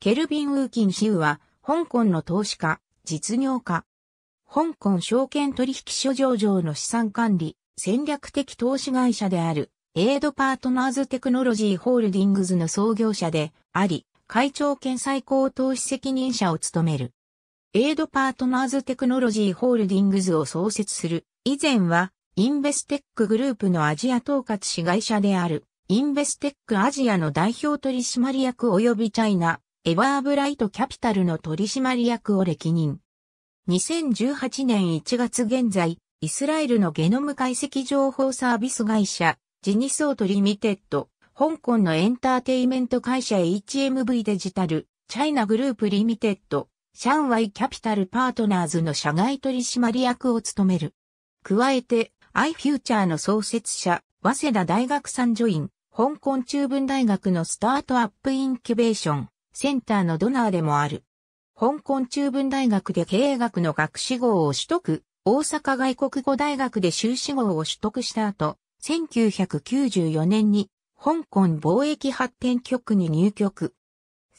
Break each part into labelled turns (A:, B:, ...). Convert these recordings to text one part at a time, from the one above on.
A: ケルビン・ウーキン・ヒューは、香港の投資家、実業家。香港証券取引所上場の資産管理、戦略的投資会社である、エイドパートナーズテクノロジーホールディングズの創業者であり、会長兼最高投資責任者を務める。エイドパートナーズテクノロジーホールディングズを創設する。以前は、インベステックグループのアジア統括子会社である、インベステックアジアの代表取締役及びチャイナ、エバーブライトキャピタルの取締役を歴任。2018年1月現在、イスラエルのゲノム解析情報サービス会社、ジニソートリミテッド、香港のエンターテイメント会社 HMV デジタル、チャイナグループリミテッド、シャンワイキャピタルパートナーズの社外取締役を務める。加えて、iFuture の創設者、早稲田大学産助ン香港中文大学のスタートアップインキュベーション、センターのドナーでもある。香港中文大学で経営学の学士号を取得、大阪外国語大学で修士号を取得した後、1994年に香港貿易発展局に入局。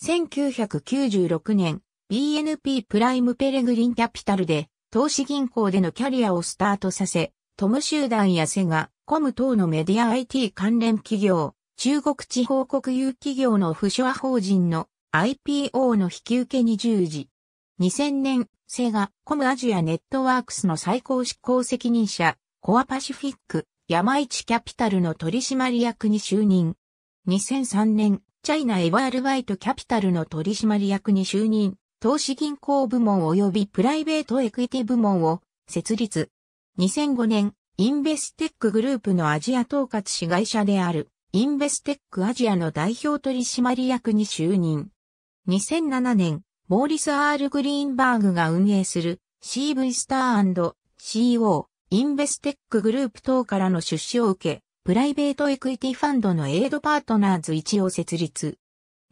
A: 1996年、BNP プライムペレグリンキャピタルで投資銀行でのキャリアをスタートさせ、トム集団やセガ、コム等のメディア IT 関連企業、中国地方国有企業の不所和法人の IPO の引き受けに従事。2000年、セガ、コムアジアネットワークスの最高執行責任者、コアパシフィック、山市キャピタルの取締役に就任。2003年、チャイナエヴァールバイトキャピタルの取締役に就任、投資銀行部門及びプライベートエクイティ部門を設立。2005年、インベステックグループのアジア統括子会社である、インベステックアジアの代表取締役に就任。2007年、モーリス・アール・グリーンバーグが運営する CV スター &CO インベステックグループ等からの出資を受け、プライベートエクイティファンドのエイドパートナーズ1を設立。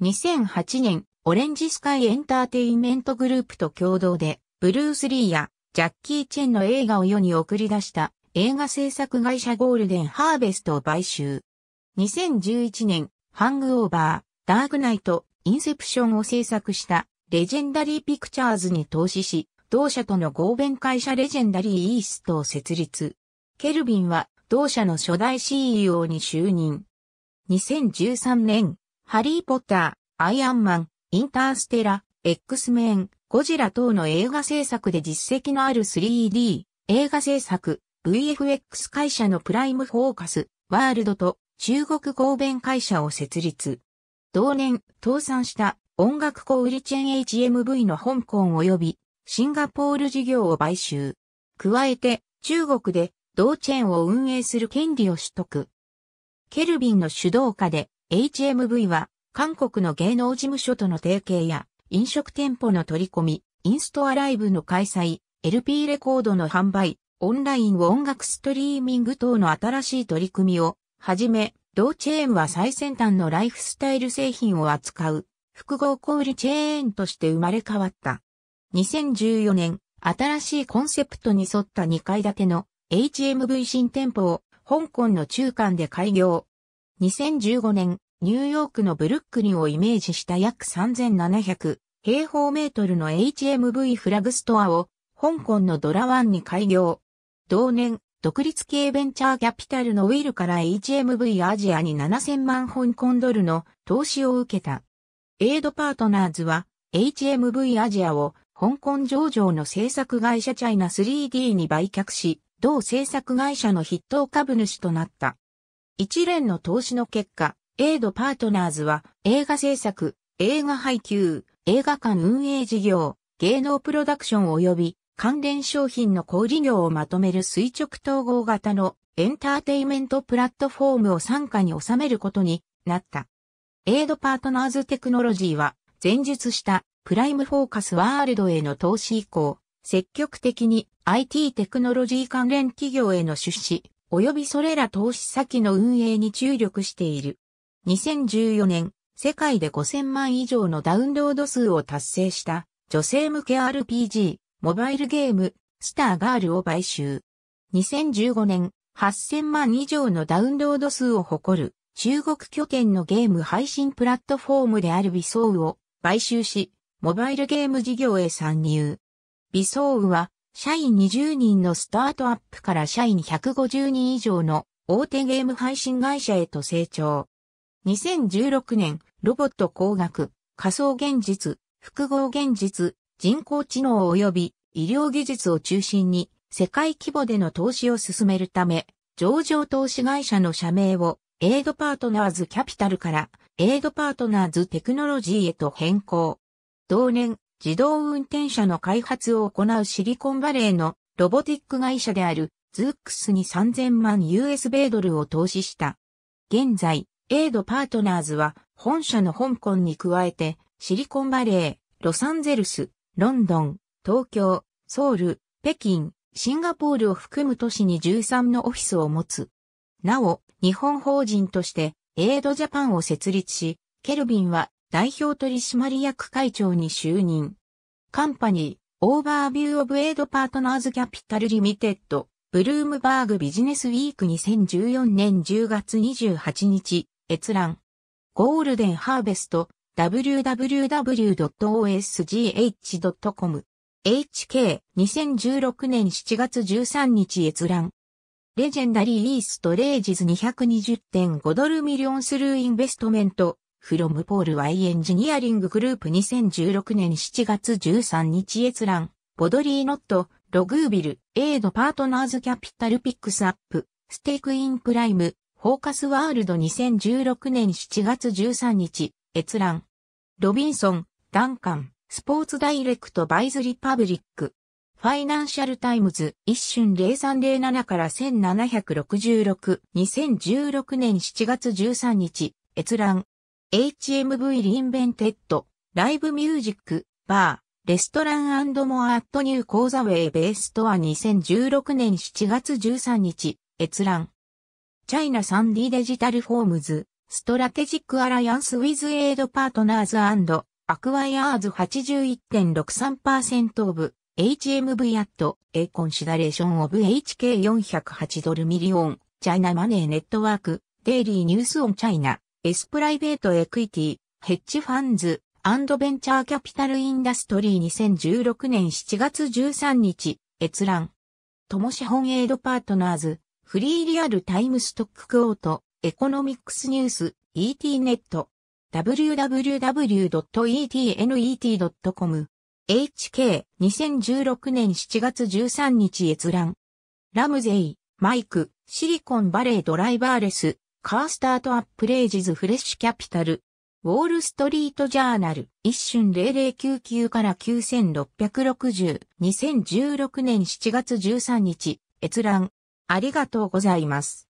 A: 2008年、オレンジスカイエンターテインメントグループと共同で、ブルース・リーやジャッキー・チェンの映画を世に送り出した映画制作会社ゴールデン・ハーベストを買収。2011年、ハングオーバー、ダークナイト、インセプションを制作したレジェンダリーピクチャーズに投資し、同社との合弁会社レジェンダリーイーストを設立。ケルビンは同社の初代 CEO に就任。2013年、ハリーポッター、アイアンマン、インターステラ、X メン、ゴジラ等の映画制作で実績のある 3D、映画制作、VFX 会社のプライムフォーカス、ワールドと中国合弁会社を設立。同年、倒産した音楽小売チェーン HMV の香港及びシンガポール事業を買収。加えて、中国で同チェーンを運営する権利を取得。ケルビンの主導下で HMV は韓国の芸能事務所との提携や飲食店舗の取り込み、インストアライブの開催、LP レコードの販売、オンライン音楽ストリーミング等の新しい取り組みをはじめ同チェーンは最先端のライフスタイル製品を扱う複合小売チェーンとして生まれ変わった。2014年、新しいコンセプトに沿った2階建ての HMV 新店舗を香港の中間で開業。2015年、ニューヨークのブルックリンをイメージした約3700平方メートルの HMV フラグストアを香港のドラワンに開業。同年、独立系ベンチャーキャピタルのウィルから HMV アジアに7000万香港ドルの投資を受けた。エイドパートナーズは HMV アジアを香港上場の制作会社チャイナ 3D に売却し、同制作会社の筆頭株主となった。一連の投資の結果、エイドパートナーズは映画制作、映画配給、映画館運営事業、芸能プロダクション及び関連商品の小売業をまとめる垂直統合型のエンターテイメントプラットフォームを参加に収めることになった。エイドパートナーズテクノロジーは前述したプライムフォーカスワールドへの投資以降、積極的に IT テクノロジー関連企業への出資、及びそれら投資先の運営に注力している。2014年、世界で5000万以上のダウンロード数を達成した女性向け RPG モバイルゲーム、スターガールを買収。2015年、8000万以上のダウンロード数を誇る、中国拠点のゲーム配信プラットフォームであるビソウを買収し、モバイルゲーム事業へ参入。ビソウは、社員20人のスタートアップから社員150人以上の大手ゲーム配信会社へと成長。2016年、ロボット工学、仮想現実、複合現実、人工知能及び医療技術を中心に世界規模での投資を進めるため、上場投資会社の社名をエイドパートナーズキャピタルからエイドパートナーズテクノロジーへと変更。同年、自動運転車の開発を行うシリコンバレーのロボティック会社であるズックスに3000万 US 米ドルを投資した。現在、エイドパートナーズは本社の香港に加えてシリコンバレー、ロサンゼルス、ロンドン、東京、ソウル、北京、シンガポールを含む都市に13のオフィスを持つ。なお、日本法人として、エイドジャパンを設立し、ケルビンは代表取締役会長に就任。カンパニー、オーバービューオブエイドパートナーズキャピタルリミテッド、ブルームバーグビジネスウィーク2014年10月28日、閲覧。ゴールデンハーベスト、www.osgh.com HK2016 年7月13日閲覧レジェンダリーイーストレージズ220.5ドルミリオンスルーインベストメントフロムポールワイエンジニアリンググループ2016年7月13日閲覧ボドリーノットログービルエイドパートナーズキャピタルピックスアップステークインプライムフォーカスワールド2016年7月13日閲覧。ロビンソン、ダンカン、スポーツダイレクトバイズリパブリック。ファイナンシャルタイムズ、一瞬0307から1766、2016年7月13日、閲覧。HMV リンベンテッド、ライブミュージック、バー、レストランモアアットニューコーザウェイベーストア2016年7月13日、閲覧。チャイナサンディデジタルフォームズ、ストラテジックアライアンスウィズエイドパートナーズアクワイアーズ81.63%オブ HMV アットエコンシダレーションオブ HK408 ドルミリオンチャイナマネーネットワークデイリーニュースオンチャイナエスプライベートエクイティヘッジファンズアンドベンチャーキャピタルインダストリー2016年7月13日閲覧ともし本エイドパートナーズフリーリアルタイムストッククオートエコノミックスニュース、ET ネット、www.etnet.com、HK、2016年7月13日閲覧。ラムゼイ、マイク、シリコンバレードライバーレス、カースタートアップレイジズフレッシュキャピタル、ウォールストリートジャーナル、一瞬0099から9660、2016年7月13日、閲覧。ありがとうございます。